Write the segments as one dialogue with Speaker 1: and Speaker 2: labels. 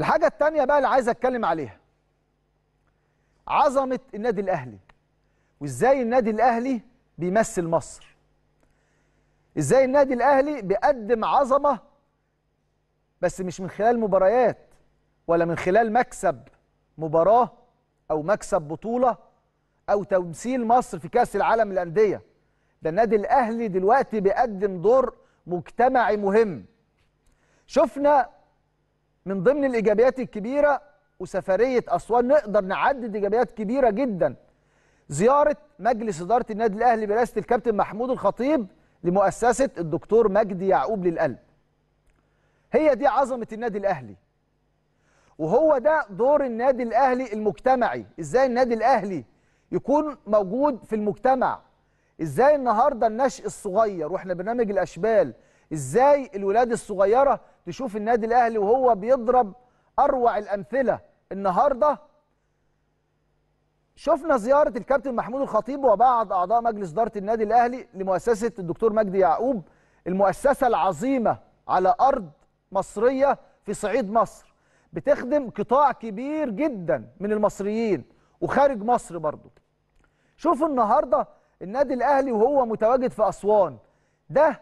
Speaker 1: الحاجه الثانيه بقى اللي عايز اتكلم عليها عظمه النادي الاهلي وازاي النادي الاهلي بيمثل مصر ازاي النادي الاهلي بيقدم عظمه بس مش من خلال مباريات ولا من خلال مكسب مباراه او مكسب بطوله او تمثيل مصر في كاس العالم للانديه ده النادي الاهلي دلوقتي بيقدم دور مجتمعي مهم شفنا من ضمن الايجابيات الكبيره وسفريه اسوان نقدر نعدد ايجابيات كبيره جدا زياره مجلس اداره النادي الاهلي برئاسه الكابتن محمود الخطيب لمؤسسه الدكتور مجدي يعقوب للقلب هي دي عظمه النادي الاهلي وهو ده دور النادي الاهلي المجتمعي ازاي النادي الاهلي يكون موجود في المجتمع ازاي النهارده النشء الصغير واحنا برنامج الاشبال ازاي الولاد الصغيره تشوف النادي الاهلي وهو بيضرب اروع الامثله النهارده شفنا زياره الكابتن محمود الخطيب وبعض اعضاء مجلس اداره النادي الاهلي لمؤسسه الدكتور مجدي يعقوب المؤسسه العظيمه على ارض مصريه في صعيد مصر بتخدم قطاع كبير جدا من المصريين وخارج مصر برضه شوفوا النهارده النادي الاهلي وهو متواجد في اسوان ده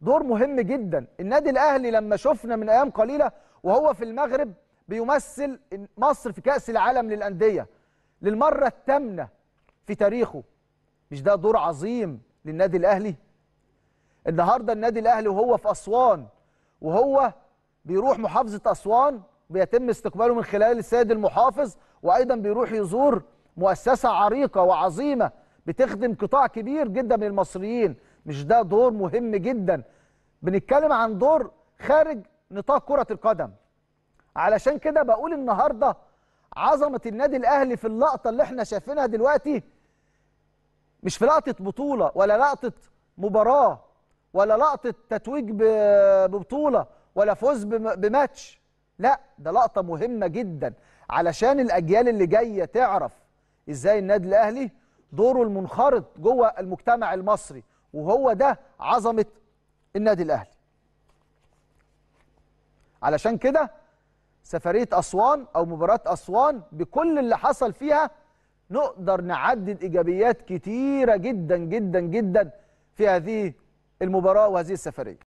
Speaker 1: دور مهم جدا النادي الاهلي لما شفنا من ايام قليله وهو في المغرب بيمثل مصر في كاس العالم للانديه للمره الثامنه في تاريخه مش ده دور عظيم للنادي الاهلي النهارده النادي الاهلي وهو في اسوان وهو بيروح محافظه اسوان بيتم استقباله من خلال السيد المحافظ وايضا بيروح يزور مؤسسه عريقه وعظيمه بتخدم قطاع كبير جدا من المصريين مش ده دور مهم جدا بنتكلم عن دور خارج نطاق كرة القدم علشان كده بقول النهارده عظمة النادي الأهلي في اللقطة اللي احنا شايفينها دلوقتي مش في لقطة بطولة ولا لقطة مباراة ولا لقطة تتويج ببطولة ولا فوز بماتش لا ده لقطة مهمة جدا علشان الأجيال اللي جاية تعرف ازاي النادي الأهلي دوره المنخرط جوه المجتمع المصري وهو ده عظمه النادي الاهلي علشان كده سفريه اسوان او مباراه اسوان بكل اللي حصل فيها نقدر نعدد ايجابيات كتيره جدا جدا جدا في هذه المباراه وهذه السفريه